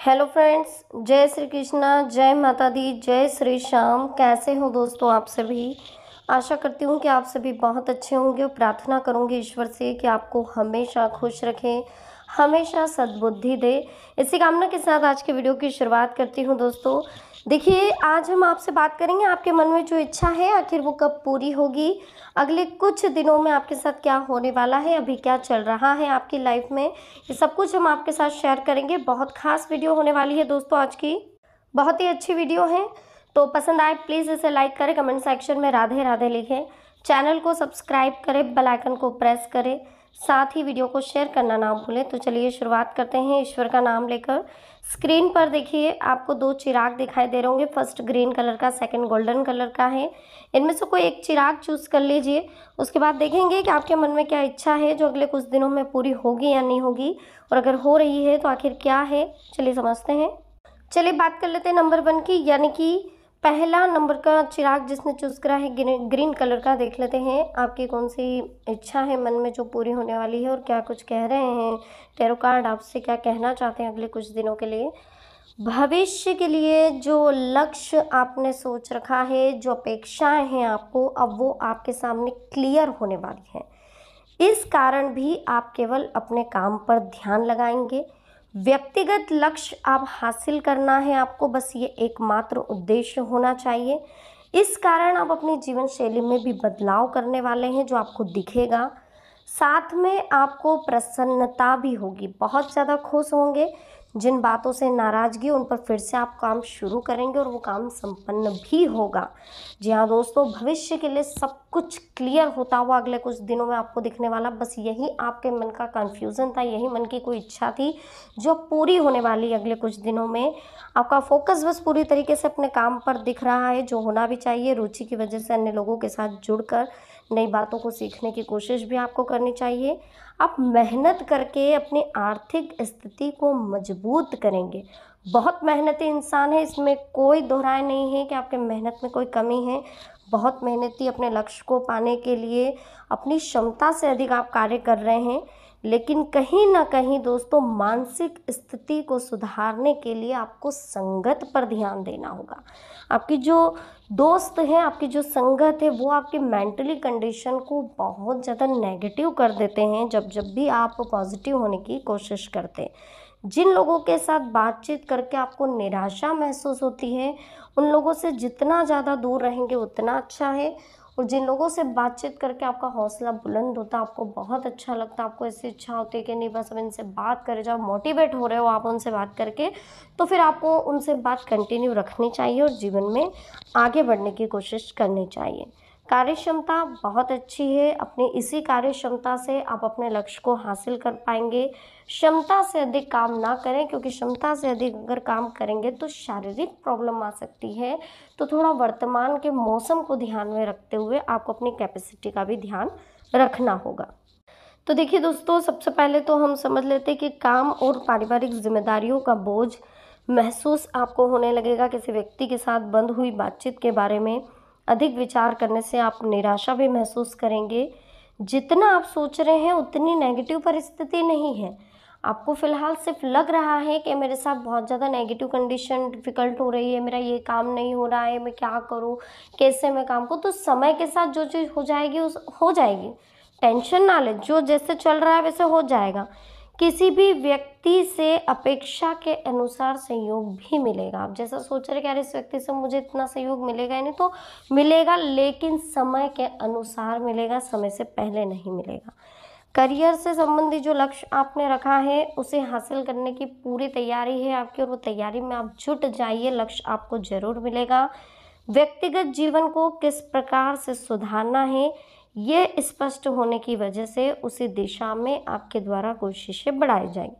hello friends जय श्री कृष्णा जय माता दी जय श्री श्याम कैसे हो दोस्तों आप सभी आशा करती हूँ कि आप सभी बहुत अच्छे होंगे और प्रार्थना करूँगी ईश्वर से कि आपको हमेशा खुश रखें हमेशा सद्बुद्धि दे इसी कामना के साथ आज के वीडियो की शुरुआत करती हूँ दोस्तों देखिए आज हम आपसे बात करेंगे आपके मन में जो इच्छा है आखिर वो कब पूरी होगी अगले कुछ दिनों में आपके साथ क्या होने वाला है अभी क्या चल रहा है आपकी लाइफ में ये सब कुछ हम आपके साथ शेयर करेंगे बहुत खास वीडियो होने वाली है दोस्तों आज की बहुत ही अच्छी वीडियो है तो पसंद आए प्लीज़ इसे लाइक करें कमेंट सेक्शन में राधे राधे लिखें चैनल को सब्सक्राइब करें बेल आइकन को प्रेस करें साथ ही वीडियो को शेयर करना ना भूलें तो चलिए शुरुआत करते हैं ईश्वर का नाम लेकर स्क्रीन पर देखिए आपको दो चिराग दिखाई दे रहे होंगे फर्स्ट ग्रीन कलर का सेकंड गोल्डन कलर का है इनमें से कोई एक चिराग चूज़ कर लीजिए उसके बाद देखेंगे कि आपके मन में क्या इच्छा है जो अगले कुछ दिनों में पूरी होगी या नहीं होगी और अगर हो रही है तो आखिर क्या है चलिए समझते हैं चलिए बात कर लेते हैं नंबर वन की यानी कि पहला नंबर का चिराग जिसने चूज़ करा है ग्रीन ग्रीन कलर का देख लेते हैं आपकी कौन सी इच्छा है मन में जो पूरी होने वाली है और क्या कुछ कह रहे हैं टेरो कार्ड आपसे क्या कहना चाहते हैं अगले कुछ दिनों के लिए भविष्य के लिए जो लक्ष्य आपने सोच रखा है जो अपेक्षाएं हैं आपको अब वो आपके सामने क्लियर होने वाली हैं इस कारण भी आप केवल अपने काम पर ध्यान लगाएंगे व्यक्तिगत लक्ष्य आप हासिल करना है आपको बस ये एकमात्र उद्देश्य होना चाहिए इस कारण आप अपनी जीवन शैली में भी बदलाव करने वाले हैं जो आपको दिखेगा साथ में आपको प्रसन्नता भी होगी बहुत ज़्यादा खुश होंगे जिन बातों से नाराज़गी उन पर फिर से आप काम शुरू करेंगे और वो काम संपन्न भी होगा जी हाँ दोस्तों भविष्य के लिए सब कुछ क्लियर होता हुआ अगले कुछ दिनों में आपको दिखने वाला बस यही आपके मन का कन्फ्यूज़न था यही मन की कोई इच्छा थी जो पूरी होने वाली अगले कुछ दिनों में आपका फोकस बस पूरी तरीके से अपने काम पर दिख रहा है जो होना भी चाहिए रुचि की वजह से अन्य लोगों के साथ जुड़ नई बातों को सीखने की कोशिश भी आपको करनी चाहिए आप मेहनत करके अपनी आर्थिक स्थिति को मजबूत करेंगे बहुत मेहनती इंसान है इसमें कोई दोहराय नहीं है कि आपके मेहनत में कोई कमी है बहुत मेहनती अपने लक्ष्य को पाने के लिए अपनी क्षमता से अधिक आप कार्य कर रहे हैं लेकिन कहीं ना कहीं दोस्तों मानसिक स्थिति को सुधारने के लिए आपको संगत पर ध्यान देना होगा आपकी जो दोस्त हैं आपकी जो संगत है वो आपके मेंटली कंडीशन को बहुत ज़्यादा नेगेटिव कर देते हैं जब जब भी आप पॉजिटिव होने की कोशिश करते हैं जिन लोगों के साथ बातचीत करके आपको निराशा महसूस होती है उन लोगों से जितना ज़्यादा दूर रहेंगे उतना अच्छा है और जिन लोगों से बातचीत करके आपका हौसला बुलंद होता है आपको बहुत अच्छा लगता है आपको ऐसी इच्छा होती है कि नहीं बस अब इनसे बात करें जब मोटिवेट हो रहे हो आप उनसे बात करके तो फिर आपको उनसे बात कंटिन्यू रखनी चाहिए और जीवन में आगे बढ़ने की कोशिश करनी चाहिए कार्य क्षमता बहुत अच्छी है अपनी इसी कार्य क्षमता से आप अपने लक्ष्य को हासिल कर पाएंगे क्षमता से अधिक काम ना करें क्योंकि क्षमता से अधिक अगर काम करेंगे तो शारीरिक प्रॉब्लम आ सकती है तो थोड़ा वर्तमान के मौसम को ध्यान में रखते हुए आपको अपनी कैपेसिटी का भी ध्यान रखना होगा तो देखिए दोस्तों सबसे पहले तो हम समझ लेते कि काम और पारिवारिक जिम्मेदारियों का बोझ महसूस आपको होने लगेगा किसी व्यक्ति के साथ बंद हुई बातचीत के बारे में अधिक विचार करने से आप निराशा भी महसूस करेंगे जितना आप सोच रहे हैं उतनी नेगेटिव परिस्थिति नहीं है आपको फ़िलहाल सिर्फ लग रहा है कि मेरे साथ बहुत ज़्यादा नेगेटिव कंडीशन डिफ़िकल्ट हो रही है मेरा ये काम नहीं हो रहा है मैं क्या करूँ कैसे मैं काम को तो समय के साथ जो चीज़ हो जाएगी उस हो जाएगी टेंशन ना ले जो जैसे चल रहा है वैसे हो जाएगा किसी भी व्यक्ति से अपेक्षा के अनुसार सहयोग भी मिलेगा आप जैसा सोच रहे कि यार इस व्यक्ति से मुझे इतना सहयोग मिलेगा यानी तो मिलेगा लेकिन समय के अनुसार मिलेगा समय से पहले नहीं मिलेगा करियर से संबंधित जो लक्ष्य आपने रखा है उसे हासिल करने की पूरी तैयारी है आपकी और वो तैयारी में आप जुट जाइए लक्ष्य आपको जरूर मिलेगा व्यक्तिगत जीवन को किस प्रकार से सुधारना है ये स्पष्ट होने की वजह से उसी दिशा में आपके द्वारा कोशिशें बढ़ाई जाएंगी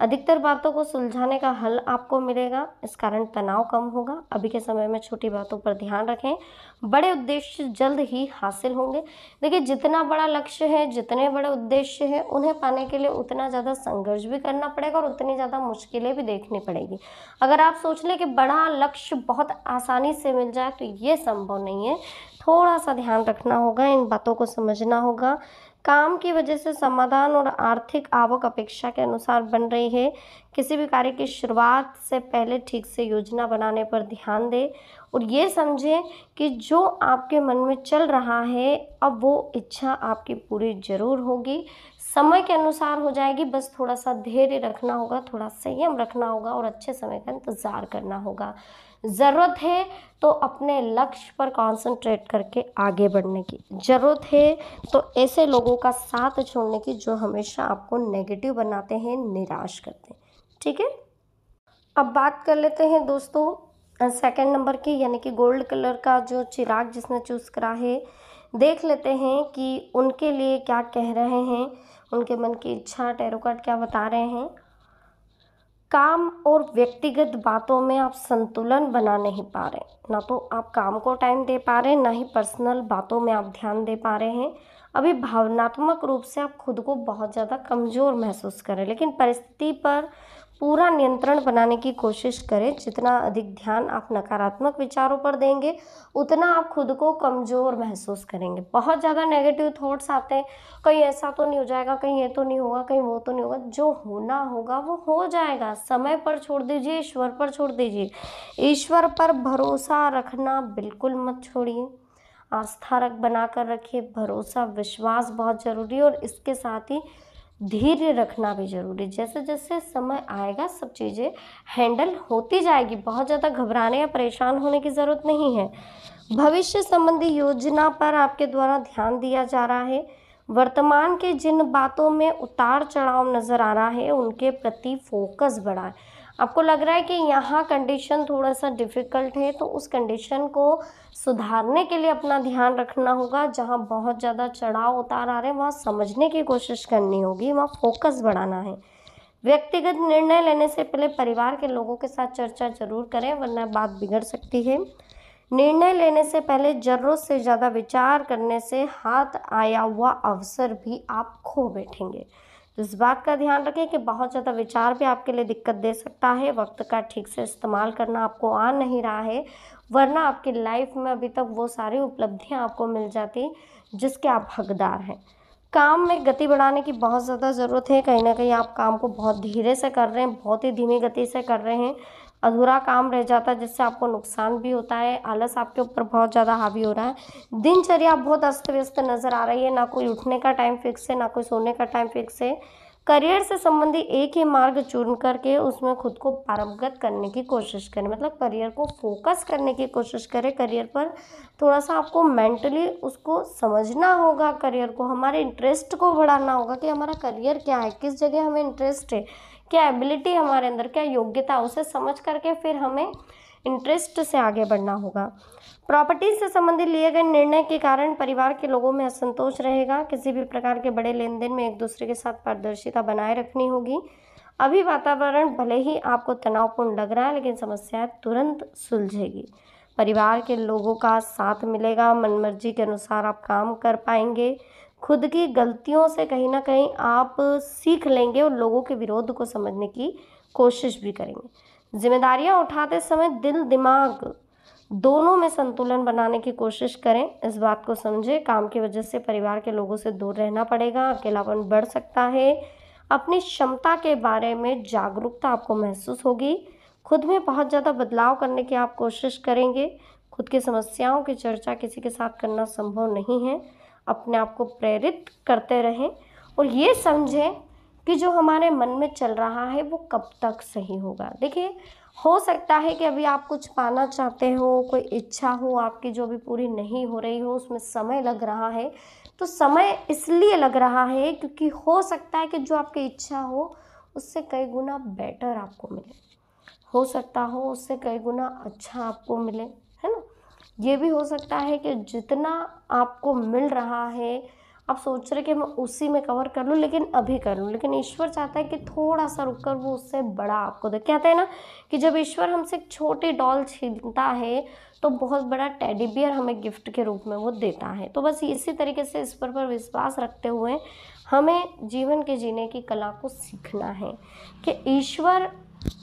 अधिकतर बातों को सुलझाने का हल आपको मिलेगा इस कारण तनाव कम होगा अभी के समय में छोटी बातों पर ध्यान रखें बड़े उद्देश्य जल्द ही हासिल होंगे देखिए जितना बड़ा लक्ष्य है जितने बड़े उद्देश्य हैं उन्हें पाने के लिए उतना ज़्यादा संघर्ष भी करना पड़ेगा और उतनी ज़्यादा मुश्किलें भी देखनी पड़ेगी अगर आप सोच लें कि बड़ा लक्ष्य बहुत आसानी से मिल जाए तो ये संभव नहीं है थोड़ा सा ध्यान रखना होगा इन बातों को समझना होगा काम की वजह से समाधान और आर्थिक आवक अपेक्षा के अनुसार बन रही है किसी भी कार्य की शुरुआत से पहले ठीक से योजना बनाने पर ध्यान दें और ये समझें कि जो आपके मन में चल रहा है अब वो इच्छा आपकी पूरी ज़रूर होगी समय के अनुसार हो जाएगी बस थोड़ा सा धैर्य रखना होगा थोड़ा संयम रखना होगा और अच्छे समय का इंतज़ार करना होगा ज़रूरत है तो अपने लक्ष्य पर कंसंट्रेट करके आगे बढ़ने की ज़रूरत है तो ऐसे लोगों का साथ छोड़ने की जो हमेशा आपको नेगेटिव बनाते हैं निराश करते हैं ठीक है अब बात कर लेते हैं दोस्तों सेकंड नंबर की यानी कि गोल्ड कलर का जो चिराग जिसने चूज़ करा है देख लेते हैं कि उनके लिए क्या कह रहे हैं उनके मन की इच्छा टैरो कार्ड क्या बता रहे हैं काम और व्यक्तिगत बातों में आप संतुलन बना नहीं पा रहे ना तो आप काम को टाइम दे पा रहे ना ही पर्सनल बातों में आप ध्यान दे पा रहे हैं अभी भावनात्मक रूप से आप खुद को बहुत ज़्यादा कमज़ोर महसूस कर रहे हैं लेकिन परिस्थिति पर पूरा नियंत्रण बनाने की कोशिश करें जितना अधिक ध्यान आप नकारात्मक विचारों पर देंगे उतना आप खुद को कमज़ोर महसूस करेंगे बहुत ज़्यादा नेगेटिव थॉट्स आते हैं कहीं ऐसा तो नहीं हो जाएगा कहीं ये तो नहीं होगा कहीं वो तो नहीं होगा जो होना होगा वो हो जाएगा समय पर छोड़ दीजिए ईश्वर पर छोड़ दीजिए ईश्वर पर भरोसा रखना बिल्कुल मत छोड़िए आस्था रख बना कर रखिए भरोसा विश्वास बहुत ज़रूरी है और इसके साथ ही धीर्य रखना भी ज़रूरी जैसे जैसे समय आएगा सब चीज़ें हैंडल होती जाएगी बहुत ज़्यादा घबराने या परेशान होने की ज़रूरत नहीं है भविष्य संबंधी योजना पर आपके द्वारा ध्यान दिया जा रहा है वर्तमान के जिन बातों में उतार चढ़ाव नज़र आ रहा है उनके प्रति फोकस है आपको लग रहा है कि यहाँ कंडीशन थोड़ा सा डिफ़िकल्ट है तो उस कंडीशन को सुधारने के लिए अपना ध्यान रखना होगा जहाँ बहुत ज़्यादा चढ़ाव उतार आ रहे हैं वहाँ समझने की कोशिश करनी होगी वहाँ फोकस बढ़ाना है व्यक्तिगत निर्णय लेने से पहले परिवार के लोगों के साथ चर्चा जरूर करें वरना बात बिगड़ सकती है निर्णय लेने से पहले ज़रूरत से ज़्यादा विचार करने से हाथ आया हुआ अवसर भी आप खो बैठेंगे तो इस बात का ध्यान रखें कि बहुत ज़्यादा विचार भी आपके लिए दिक्कत दे सकता है वक्त का ठीक से इस्तेमाल करना आपको आ नहीं रहा है वरना आपकी लाइफ में अभी तक वो सारी उपलब्धियाँ आपको मिल जाती जिसके आप हकदार हैं काम में गति बढ़ाने की बहुत ज़्यादा ज़रूरत है कहीं ना कहीं आप काम को बहुत धीरे से कर रहे हैं बहुत ही धीमी गति से कर रहे हैं अधूरा काम रह जाता है जिससे आपको नुकसान भी होता है आलस आपके ऊपर बहुत ज़्यादा हावी हो रहा है दिनचर्या बहुत अस्त व्यस्त नज़र आ रही है ना कोई उठने का टाइम फिक्स है ना कोई सोने का टाइम फिक्स है करियर से संबंधी एक ही मार्ग चुन करके उसमें खुद को पारंगत करने की कोशिश करें मतलब करियर को फोकस करने की कोशिश करें करियर पर थोड़ा सा आपको मेंटली उसको समझना होगा करियर को हमारे इंटरेस्ट को बढ़ाना होगा कि हमारा करियर क्या है किस जगह हमें इंटरेस्ट है क्या एबिलिटी हमारे अंदर क्या योग्यता उसे समझ करके फिर हमें इंटरेस्ट से आगे बढ़ना होगा प्रॉपर्टी से संबंधित लिए गए निर्णय के कारण परिवार के लोगों में असंतोष रहेगा किसी भी प्रकार के बड़े लेन देन में एक दूसरे के साथ पारदर्शिता बनाए रखनी होगी अभी वातावरण भले ही आपको तनावपूर्ण लग रहा है लेकिन समस्याएं तुरंत सुलझेगी परिवार के लोगों का साथ मिलेगा मन मर्जी के अनुसार आप काम कर पाएंगे खुद की गलतियों से कहीं ना कहीं आप सीख लेंगे और लोगों के विरोध को समझने की कोशिश भी करेंगे जिम्मेदारियां उठाते समय दिल दिमाग दोनों में संतुलन बनाने की कोशिश करें इस बात को समझें काम की वजह से परिवार के लोगों से दूर रहना पड़ेगा अकेलापन बढ़ सकता है अपनी क्षमता के बारे में जागरूकता आपको महसूस होगी खुद में बहुत ज़्यादा बदलाव करने की आप कोशिश करेंगे खुद की समस्याओं की चर्चा किसी के साथ करना संभव नहीं है अपने आप को प्रेरित करते रहें और ये समझें कि जो हमारे मन में चल रहा है वो कब तक सही होगा देखिए हो सकता है कि अभी आप कुछ पाना चाहते हो कोई इच्छा हो आपकी जो अभी पूरी नहीं हो रही हो उसमें समय लग रहा है तो समय इसलिए लग रहा है क्योंकि हो सकता है कि जो आपकी इच्छा हो उससे कई गुना बेटर आपको मिले हो सकता हो उससे कई गुना अच्छा आपको मिले है ना ये भी हो सकता है कि जितना आपको मिल रहा है आप सोच रहे कि मैं उसी में कवर कर लूँ लेकिन अभी कर लूँ लेकिन ईश्वर चाहता है कि थोड़ा सा रुक कर वो उससे बड़ा आपको दे कहते हैं ना कि जब ईश्वर हमसे एक छोटी डॉल छीनता है तो बहुत बड़ा टेडी बियर हमें गिफ्ट के रूप में वो देता है तो बस इसी तरीके से इस पर पर विश्वास रखते हुए हमें जीवन के जीने की कला को सीखना है कि ईश्वर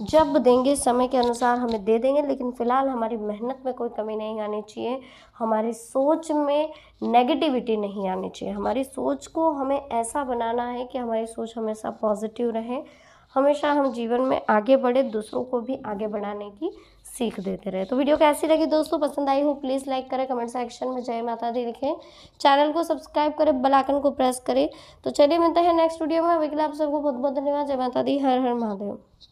जब देंगे समय के अनुसार हमें दे देंगे लेकिन फ़िलहाल हमारी मेहनत में कोई कमी नहीं आनी चाहिए हमारी सोच में नेगेटिविटी नहीं आनी चाहिए हमारी सोच को हमें ऐसा बनाना है कि हमारी सोच हमेशा पॉजिटिव रहे हमेशा हम जीवन में आगे बढ़े दूसरों को भी आगे बढ़ाने की सीख देते रहे तो वीडियो कैसी लगी दोस्तों पसंद आई हो प्लीज़ लाइक करें कमेंट सेक्शन में जय माता दी लिखें चैनल को सब्सक्राइब करें बेल आइकन को प्रेस करें तो चलिए मिलते हैं नेक्स्ट वीडियो में अभी के लिए आप सबको बहुत बहुत धन्यवाद जय माता दी हर हर महादेव